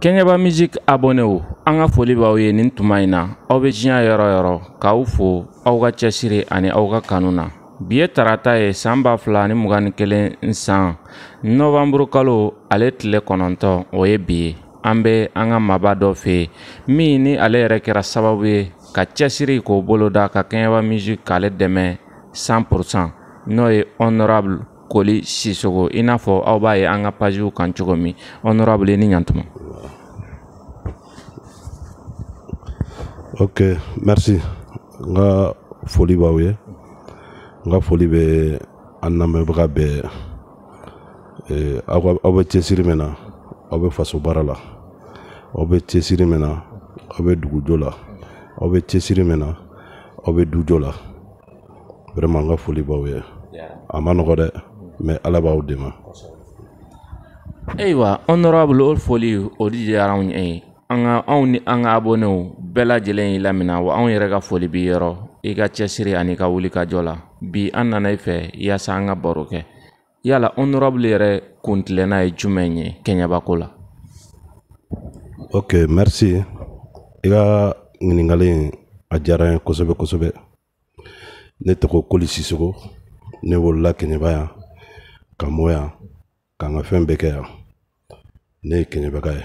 kɛɲɛba music abonnɛw an ka foli b'aw ye nin tuma in na aw bɛ diɲɛ yɔrɔ yɔrɔ k'aw fo aw ka cɛsiri ani aw ka kanu na bi ye tarata ye saan b'a fila ani mugan ni kelen san nɔwanburukalo ale tile kɔnɔntɔn o ye bi ye an bɛ an ka maba dɔ fɛ yen min ni ale yɛrɛ kɛra sababu ye ka cɛsiri k'o boloda ka kɛɲɛba music k'ale dɛmɛ 100% n'o ye honorable koli sisogo i n'a fɔ aw b'a ye an ka pajiw kan cogo min honorable ni ɲantuma ok merci nga foli bawye nga foli be annamebaga be aobe cesiri mena aobe faso barala aobe cesiri mena aobe dugujola aobe cesiri mena aobe dujola vraiment nga foli bawye ama nogode ma alabawu dema eywa honorable ol foli odidi araw ñe eh. an anw ni an ka abonew bɛɛ lajɛlen y'i lamina wa anw yɛrɛ ka foli b'i yɔrɔ i ka cɛsiri ani ka wulikajɔ la bi an nana i fɛ yaasa an ka baro kɛ yala honorable yɛrɛ kuntilenna ye jumɛn ye kɛɲɛbako la ok merci i ka ɲininkali a diyara ye kosɛbɛ kosɛbɛ ne tɔgɔ koli sisogo ne wolola kɛɲɛba yan ka mɔ yan k'an ka fɛn bɛɛ kɛ yan ne ye kɛɲɛbaga ye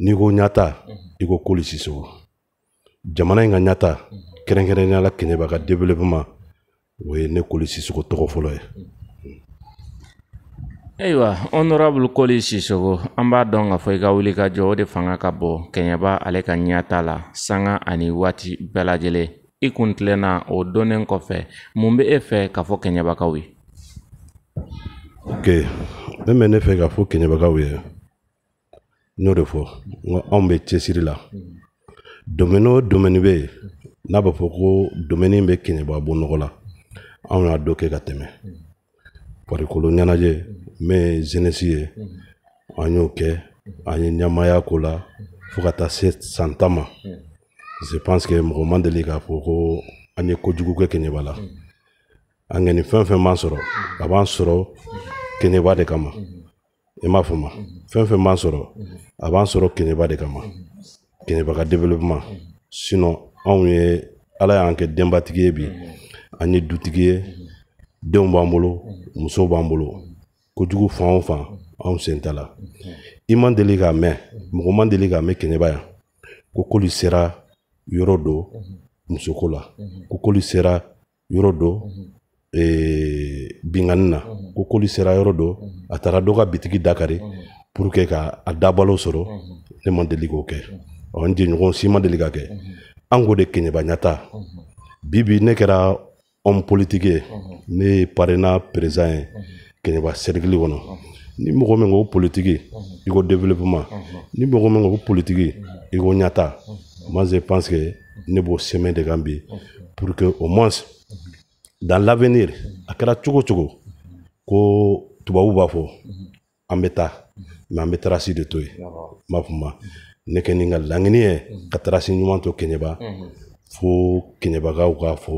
n'i ko ɲata i ko koli sisogo jamana in ka ɲata kɛrɛnkɛrɛnnenya la ka developema o ye ne koli sisogo tɔgɔ fɔlɔ ye ayiwa honorable koli sisogo an b'a dɔn k'a fɔ i ka wuli ka jɔ o de fanga ka bɔ kɛɲɛba ale ka ɲata la sanga ani waati bɛɛ i kun tilenna o donnen kɔfɛ mun be e fɛ k'a fɔ kɛɲɛbagaw ye ok ne mɛ ne fɛ k'a fɔ kɛɲɛbagaw ye n'o de fɔ n anw bɛ cɛsiri la domɛni o domɛni bɛ yen n'a bɛ fɔ ko domɛni bɛ kɛɲɛba bɔ nɔgɔ la anw y'a dɔ kɛ ka tɛmɛ farikolo ɲɛnajɛ min zenesi ye an y'o kɛ an ye ɲɛmaaya ko la fo ka taa se san tan ma je pense que mɔgɔ ma deli k'a fɔ ko an ye kojugu kɛ kɛɲɛba la a ŋɛni fɛn fɛn b'an sɔrɔ a b'an sɔrɔ kɛɲɛba de kama i m'a faamu fɛn fɛn b'an sɔrɔ a b'an sɔrɔ kɛnɛba de kama kɛnɛba ka développement sinon anw ye ala y'an kɛ denbatigi ye bi an ye dutigi ye denw b'an bolo musow b'an bolo kojugu fan o fan anw sen t'a la i man deli k'a mɛn mɔgɔ man deli k'a mɛn kɛnɛba yan ko k'olu sera yɔrɔ dɔ musoko la ko k'olu sera yɔrɔ dɔ binkani na ko k'olu sera yɔrɔ dɔ a taara dɔ ka bitigi dakari pour que ka a dabalo sɔrɔ ne ma deli k'o kɛ ɔ n jɛɲɔgɔn si ma deli ka kɛ an k'o de kɛɲɛba ɲata bibi ne kɛra homme politique ye ne ye parena président ye kɛɲɛba sɛrikili kɔnɔ ni mɔgɔ min ko politiki i ko développement ni mɔgɔ min ko politiki i ko ɲata moi je pense que ne b'o sɛmɛ de kan bi pour que au moins dans l'avenir a kɛra cogo cogo ko tubabu b'a fɔ mhm. an bɛ taa mɛ mhm. an bɛ tarasi de to yen n b'a fɔ ne kɛ nin ka laɲini ye mhm. ka tarasi ɲuman to kɛɲɛba fo kɛɲɛbagaw k'a fɔ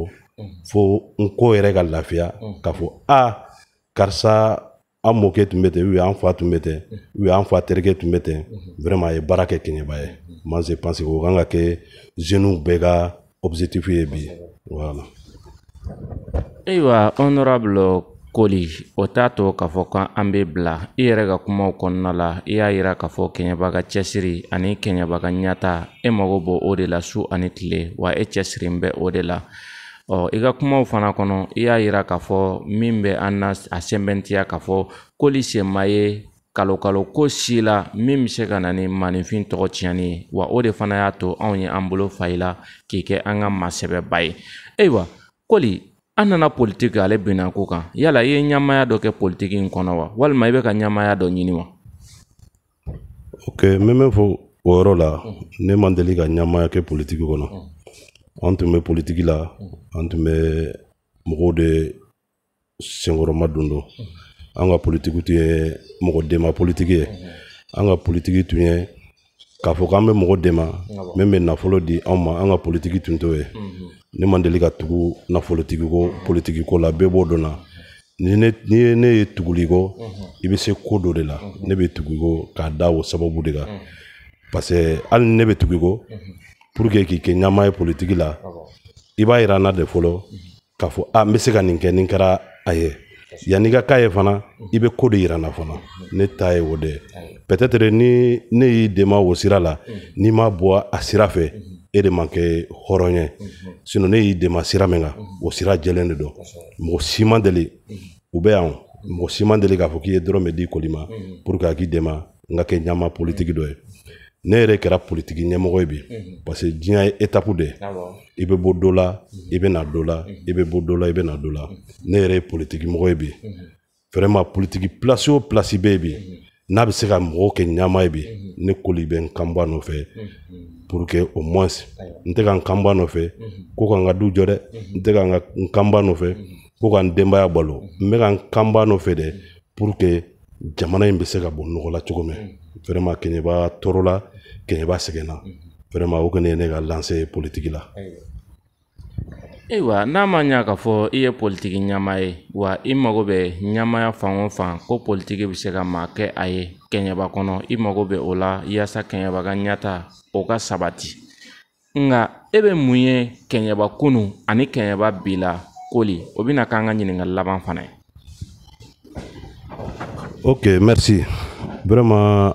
fo n ko yɛrɛ ka lafiya k'a fɔ a karisa an mɔkɛ tun bɛ ten u y'an fa tun bɛ ten u y'an fa terikɛ tun bɛ ten vraiment a ye baara kɛ kɛɲɛba ye man pense o kan ka kɛ jeunes bɛɛ ka objectif ye bi voilà ayiwa honorable koli o t'a to k'a fɔ kan an be bila i yɛrɛ ka kumaw kɔnɔna la i y'a yira k'a fɔ kɛɲɛbaga cɛsiri ani kɛɲɛbaga ɲata e mago b'o o de la su ani tile wa e cɛsirin bɛ o de la ɔ i ka kumaw fana kɔnɔ i y'a yira k'a fɔ min bɛ an na a sɛnbɛntiya k'a fɔ koli sema ye kalo kalo ko si la min be se ka na ni maninfin tɔgɔ tiɲɛni ye wa o de fana y'a to anw ye an bolo fayila i k'i kɛ an ka maasɛbɛba ye ayiwa koli an nana politiki ale binna ko kan yala i ye ɲamaya dɔ kɛ politiki in kɔnɔ wa walima i bɛ ka ɲamaya dɔ ɲini wa ok n bɛ min fɔ o yɔrɔ la ne man deli ka ɲamaya kɛ politiki kɔnɔ an tun bɛ politiki la an tun bɛ mɔgɔw de senkɔrɔma don don an ka politiki tun ye mɔgɔ denma politiki ye an ka politiki tun ye k'a fɔ k'an bɛ mɔgɔ dɛma min bɛ nafolo di anw ma an ka politigi tun t'o ye ne man deli ka tugu nafolotigi politigi ko la bɛɛ b'o dɔn na ni ye ne ye tuguliko i bɛ se ko dɔ de la ne bɛ tuguliko k'a da o sababu de kan parce que hali ne bɛ tuguliko pour que k'i kɛ ɲama ye politigi la i b'a yira n na de fɔlɔ k'a fɔ a ah, n bɛ se ka nin kɛ nin kɛra a ye yan'i ka k'a ye fana i bɛ ko de yirana fana ne ta ye o de peut-être ni ne y'i dema o sira la n'i ma bɔ a sira fɛ e de ma kɛ hɔrɔn ne y'i dema sira min kan o sira jɛlen de don mɔgɔ si ma deli u bɛ yan mɔgɔ si ma deli k'a fɔ k'i ye dɔrɔn bɛ di koli ma pour que a k'i dɛmɛ n ka kɛ ɲama politiki dɔ ye ne yɛrɛ kɛra politiki ɲɛmɔgɔ ye bi parce que diɲɛ ye étape de i bɛ bɔ dɔ la i bɛ na dɔ la i bɛ bɔ dɔ la i bɛ na dɔ la ne yɛrɛ ye politiki mɔgɔ ye bi vraiment politiki place o place bɛ yen bi n'a bɛ se ka mɔgɔw kɛ ɲama ye bi ne koli bɛ n kanba nɔfɛ pour que au moins n tɛ ka n kanba nɔfɛ ko ka n ka du jɔ dɛ n tɛ ka n kanba nɔfɛ ko ka n denbaya balo n bɛ ka n kanba nɔfɛ dɛ pour que jamana in bɛ se ka bɔ nɔgɔ la cogo min vraiment kɛɲɛba tɔɔrɔ la kɛɲɛba sɛgɛnna vraiment o kɔni ye ne ka lancé politiki la ayiwa n'a ma ɲa k'a fɔ i ye politiki ɲɛmaa ye wa i mago bɛ ɲɛmaaya fan o fan ko politiki bɛ se ka maa kɛ a ye kɛɲɛba kɔnɔ i mago bɛ o la yaasa kɛɲɛba ka ɲɛta o ka sabati nka e bɛ mun ye kɛɲɛba kunu ani kɛɲɛba bila koli o bɛna k'an ka ɲininkali laban fana ye ok merci vraiment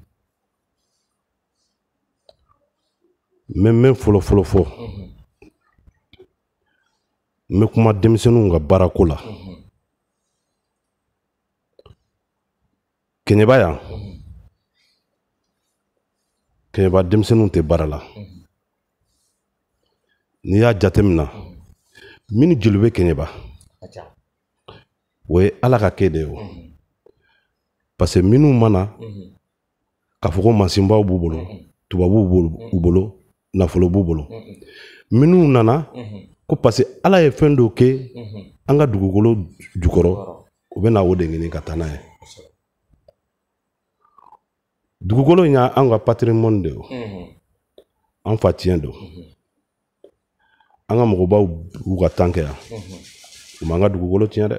n bɛ mɛn fɔlɔfɔlɔ fɔ kuma denmisɛnninw ka baarako la kɛɲɛba yan kɛɲɛba denmisɛnninw tɛ baara la n'i y'a jate min na min joli bɛ ala ka kɛ de mhm. parce minu mana k'a fɔ ko mansinbaw b'u mhm nafolo b'u bolo minnu mm-hmm. nana mm-hmm. ko parce ala ye fɛn dɔ kɛ mm-hmm. an ka dugukolo jukɔrɔ u bɛna o de ɲini ka taa n'a ye dugukolo in y'an ka patrimoine de ye an fa tiɲɛ don an ka mɔgɔbaw b'u ka tan kɛ yan u m'an ka dugukolo tiɲɛ dɛ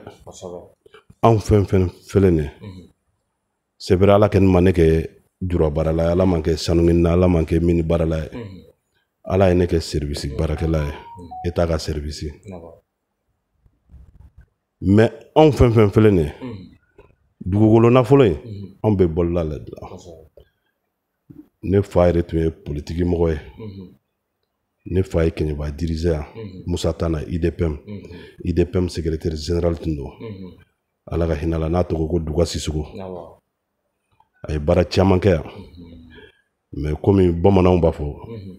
anw fɛn fɛn filɛ nin ye sɛbɛrɛ ala kɛ ni ma ne kɛ la ye ala man kɛ sanuɲinina ala man kɛ mini baarala ye ala ye ne kɛ servisi baarakɛla ye hmm. e t'a ka servisi mɛ anw fɛn fɛn filɛ nin ye hmm. dugukolo nafolo in hmm. anw bɛ bɔlila la dilan ne fa yɛrɛ tun ye politiki mɔgɔ ye ne fa ye kɛɲɛba dirize yan musa tana idpm idpm secrétaire général tun don ala ka hinɛ n'a tɔgɔ ko duga sisogo a ye baara caman kɛ yan mɛ komi bamananw b'a fɔ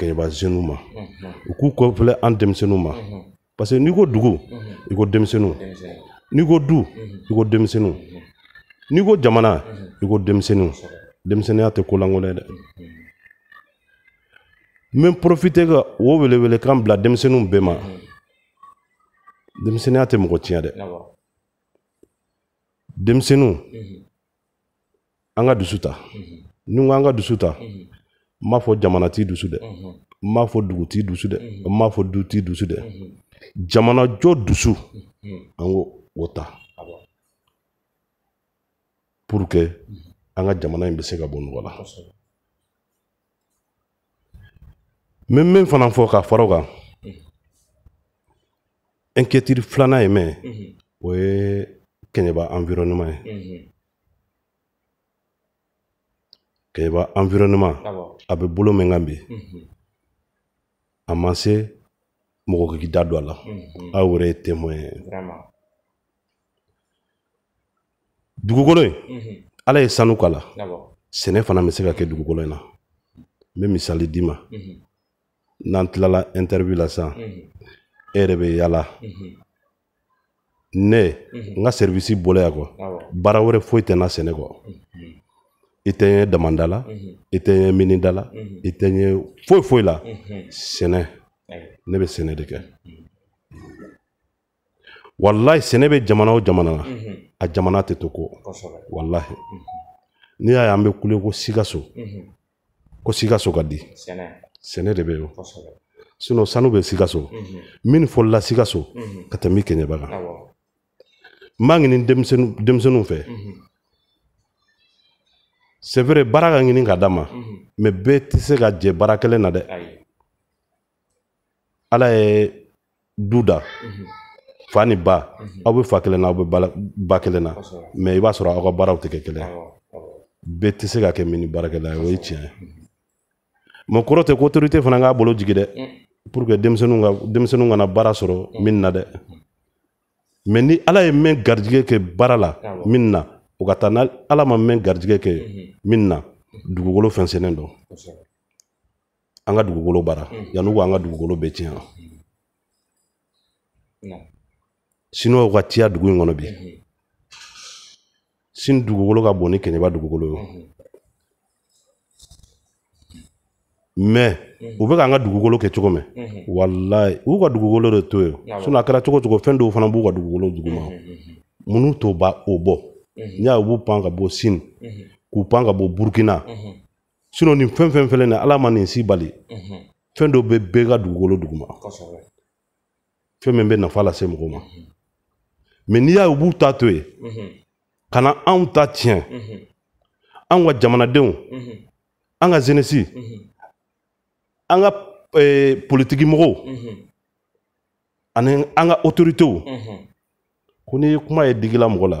kɛɲɛba zeniw ma u k'u kɔ filɛ an denmisɛnninw ma parce que n'i ko dugu i ko denmisɛnninw n'i ko du i ko denmisɛnninw n'i ko jamana i ko denmisɛnninw denmisɛnninya tɛ kolankolon ye dɛ n bɛ porofite ka o welewelekan bila denmisɛnninw bɛɛ ma denmisɛnninya tɛ mɔgɔ tiɲɛ dɛ denmisɛnninw an ka dusu ta ni ko an ka dusu ta n m'a fɔ jamana t'i dusu dɛ n m'a fɔ dugu t'i dusu dɛ n m'a fɔ du t'i dusu dɛ jamanajɔ dusu an ko o ta pour que an ka jamana in bɛ se ka bɔ nɔgɔ la n bɛ min fana fɔ ka fara o kan inquiétude filanan ye mɛn o ye kɛɲɛba environnement ye kɛlɛba environnement a bɛ bolo min kan bi a ma se mɔgɔ k'i da don a la aw yɛrɛ ye témoin dugukolo in ala ye sanu k'a la sɛnɛ fana bɛ se ka kɛ dugukolo in na n bɛ misali d'i ma n'an tilala interview la sisan e yɛrɛ bɛ yala ne n ka service bolo yan kɔ baara wɛrɛ foyi tɛna n sɛnɛ kɔ i tɛ ɲɛ damada la i tɛ ɲɛ minida la i tɛ ɲɛ foyi foyi la sɛnɛ ne bɛ sɛnɛ de kɛ walahi sɛnɛ bɛ jamana ou jamana na a jamana te toko, ko mhm. n'i a yambe kule ko sigaso, mhm. ko sigaso gadi, di sɛnɛ de bɛ yen sinɔn sanu be sigaso, mhm. min fɔlila sikaso ka tɛmɛ kɛɲɛba baga. n b'a ɲini denmisɛnninw fɛ severe baara ka ɲini ka dama ma mɛ bɛɛ tɛ se ka jɛ baara kelen na dɛ ala ye du da fa ni ba aw bɛ fa kelen na aw bɛ ba kelen na mɛ i b'a sɔrɔ aw ka baaraw tɛ kɛ kelen bɛɛ tɛ se ka kɛ min baarakɛla ye mhm. o ye tiɲɛ ye mɛ kɔrɔ tɛ ko autorité fana k'a bolo jigi dɛ mm. pour que denmisɛnninw ka denmisɛnninw kana baara sɔrɔ min na dɛ mɛ ni ala ye mɛn garijɛgɛ kɛ baara la min na o ka taa ala ma mɛn garijɛgɛ kɛ min na dugukolo fɛnsɛnnen dɔ an ka dugukolo bara yan'u k'an ka dugukolo bɛɛ tiɲɛ siniwaw ka tiya dugu in kɔnɔ bi sini dugukolo ka bon ni kɛɲɛba dugukolo ye mɛ u bɛ k'an ka dugukolo kɛ cogo mɛn walayi u y'u ka dugukolo de to yen sinɔn a kɛra cogo cogo fɛn dɔw fana b'u ka dugukolo duguma munnu t'o ba o bɔ n'i y'a ye u b'u pan ka bɔ sini k'u pan ka bɔ burukina sinɔn nin fɛn fɛn fɛnɛ na ala ma nin si bali fɛn dɔ bɛ bɛɛ ka dugukolo duguma fɛn min bɛ nafa lase mɔgɔ ma mɛ n'i y'a ye u b'u ta to yen ka na anw ta tiɲɛ anw ka jamanadenw an ka zenesi an ka politiki mɔgɔw ani an ka otoritew ko n'i ye kuma ye digila mɔgɔ la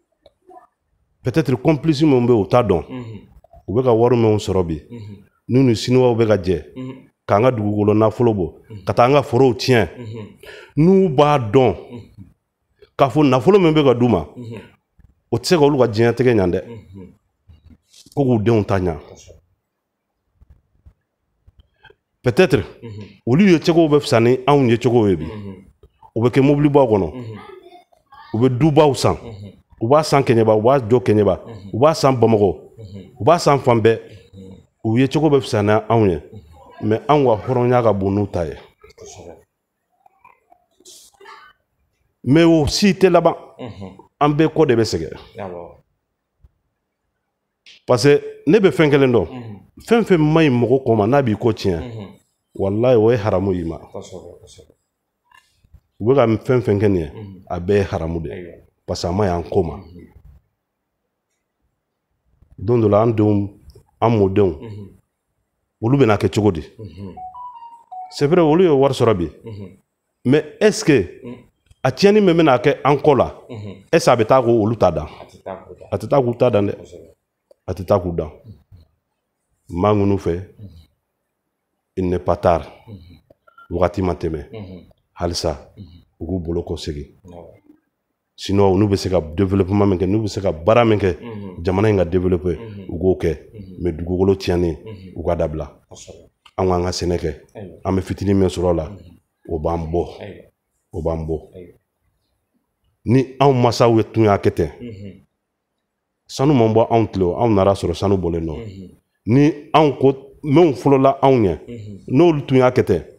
peut-être complice min be u t'a dɔn mhm. u be ka wari minw sɔrɔ bi mhm. n'u ni siniwaw be ka jɛ mhm. k'an ka dugukolo nafolo bɔ ka taa an ka forow tiɲɛ n'u b'a dɔn k'a fɔ nafolo min be ka d'u ma o tɛ se ka olu ka diɲɛtigɛ ɲa dɛ ko k'u denw ta ɲa peut-être olu ye cogow bɛ fisa ni anw ye cogow ye bi u bɛ kɛ mobilibaw kɔnɔ u bɛ dubaw san u b'a san kɛɲɛba u b'a jɔ kɛɲɛba u b'a san bamakɔ u b'a san fan bɛɛ u ye cogo bɛ fisa na anw ye mɛ anw ka hɔrɔnya ka bon n'u ta ye mɛ o si tɛ laban an bɛɛ kɔ de bɛ sɛgɛn parce ne bɛ fɛn kelen dɔn fɛn fɛn man ɲi mɔgɔ kɔ n'a b'i kɔ tiɲɛ walayi o ye haramu y'i ma u bɛ ka fɛn fɛn kɛ nin ye a bɛɛ ye haramu de ye Mhm. Mhm. parce mhm. que a ma y'an ko ma don dɔ la an denw an mɔdenw olu bɛna kɛ cogo di c'est vrai olu ye wari sɔrɔ bi mais est ce que a tiɲɛni min bɛna kɛ an kɔ la est ce que a bɛ taa k'olu ta dan a tɛ taa k'u ta dan dɛ a tɛ taa k'u dan n b'a ŋunu fɛ il n'est pas tard wagati ma tɛmɛ halisa u k'u bolo kɔ segin sinon n'u bɛ se ka développement min kɛ n'u bɛ se ka baara min kɛ jamana yi ka développer mhm. u k'o kɛ mɛ mhm. dugukolo tiɲɛnen mhm. u ka dabila an k'an ka sɛnɛ kɛ an bɛ fitini min sɔrɔ la o b'an bɔ o b'an bɔ ni anw masaw ye tun y'a kɛ ten sanu man bɔ anw tile anw nara sɔrɔ sanu bɔlen nɔ ni anw ko minnu fɔlɔla anw ye n'olu tun y'a kɛ ten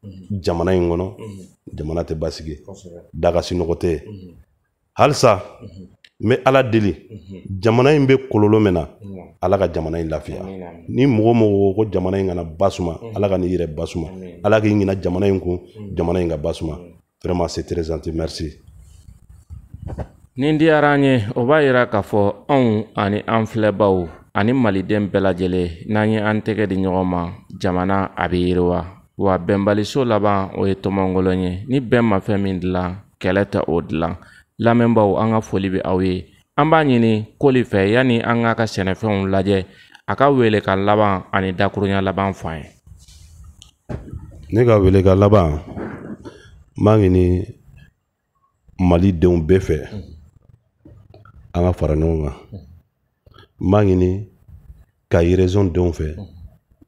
Mm-hmm. jamana in kɔnɔ mm-hmm. jamana tɛ basigi daga sinɔgɔ tɛ mm-hmm. halisa n bɛ ala deli jamana in bɛ kɔlɔlɔ min na ala ka jamana in lafiya ni mɔgɔ mɔgɔ ko jamana in kana basuma ala ka n'i yɛrɛ basuma ala k'i ɲina jamana in kun jamana in ka basuma vraiment c'est très gentil merci nin diyara an ye o b'a yira k'a fɔ anw ani an filɛbaw ani maliden bɛɛ lajɛlen n'an ye an tɛgɛ di ɲɔgɔn ma jamana a bɛ yiriwa wa bɛnbaliso laban o ye tɔmɔngɔlɔn ye ni bɛn ma fɛn min dilan kɛlɛ tɛ o dilan lamɛnbaw an ka foli bɛ aw ye an b'a ɲini koli fɛ yanni an k'a ka sɛnɛfɛnw lajɛ a ka wele ka laban ani dakurunya laban fan ye ne ka wele ka laban n b'a ɲini malidenw bɛɛ fɛ an ka fara ɲɔgɔn kan n b'a ɲini ka yɛrɛzɔn denw fɛ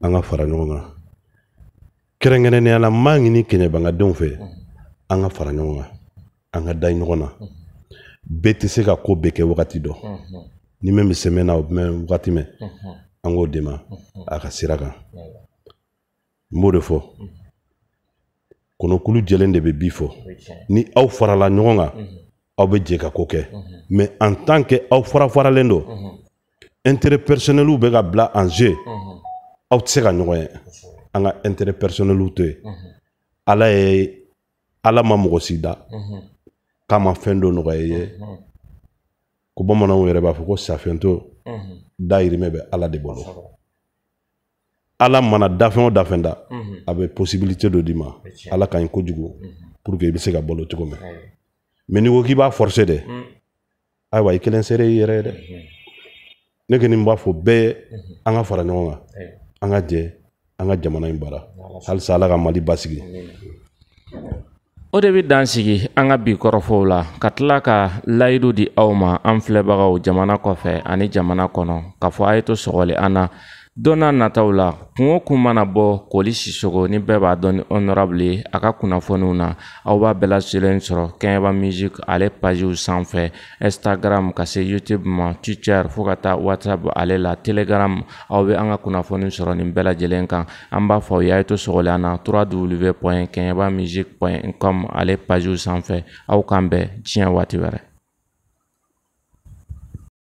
an ka fara ɲɔgɔn kan kɛrɛnkɛrɛnnenya la n b'a ɲini kɛɲɛbangadenw fɛ an nga fara ɲɔgɔn nga an ka da ɲɔgɔn na bɛɛ tɛ ko beke kɛ wagati ni meme bɛ sɛmɛ meme o mɛn wagati mɛn an k'o de ma a jelende be bifo ni aw farala nyonga kan aw bɛ jɛ ka ko kɛ mɛ an tan aw fara faralen don n ou pɛrisɛnɛliw bɛ ka bila aw an ka intérêt personnelw to yen ala ye ala ma mɔgɔ si da k'a ma fɛn dɔ nɔgɔya i ye ko bamananw yɛrɛ b'a fɔ ko safento dayirimɛ bɛ ala de bolo ala mana dafɛn o dafɛn da a bɛ possibilité dɔ d'i ma ala ka ɲi kojugu pour que i bɛ se ka bolo cogo mɛ mais n'i ko k'i b'a forcer dɛ mm. ayiwa i kelen sere i yɛrɛ ye dɛ ne kɔni b'a fɔ bɛɛ an ka fara ɲɔgɔn kan an ka jɛ an ka jamana in baara halisa ala ka mali basigi o de bɛ dan sigi an ka bi kɔrɔfɔw la ka tila ka layidu di aw ma an filɛbagaw jamana kɔfɛ ani jamana kɔnɔ k'a fɔ a' ye to sɔgɔli an na don n'a nataw la kun o kun mana bɔ koli sisogo ni bɛɛ b'a dɔn ni honorable ye a ka kunnafoniw na aw b'a bɛɛ lajɛlen sɔrɔ kɛɲɛba music ale pajiw sanfɛ instagram ka se youtube ma twitter fo ka taa whatsapp ale la telegram aw bɛ an ka kunnafoni sɔrɔ nin bɛɛ lajɛlen kan an b'a fɔ aw ye a' ye to sɔgɔli an na www kɛɲɛba music com ale pajiw sanfɛ aw k'an bɛn diɲɛ waati wɛrɛ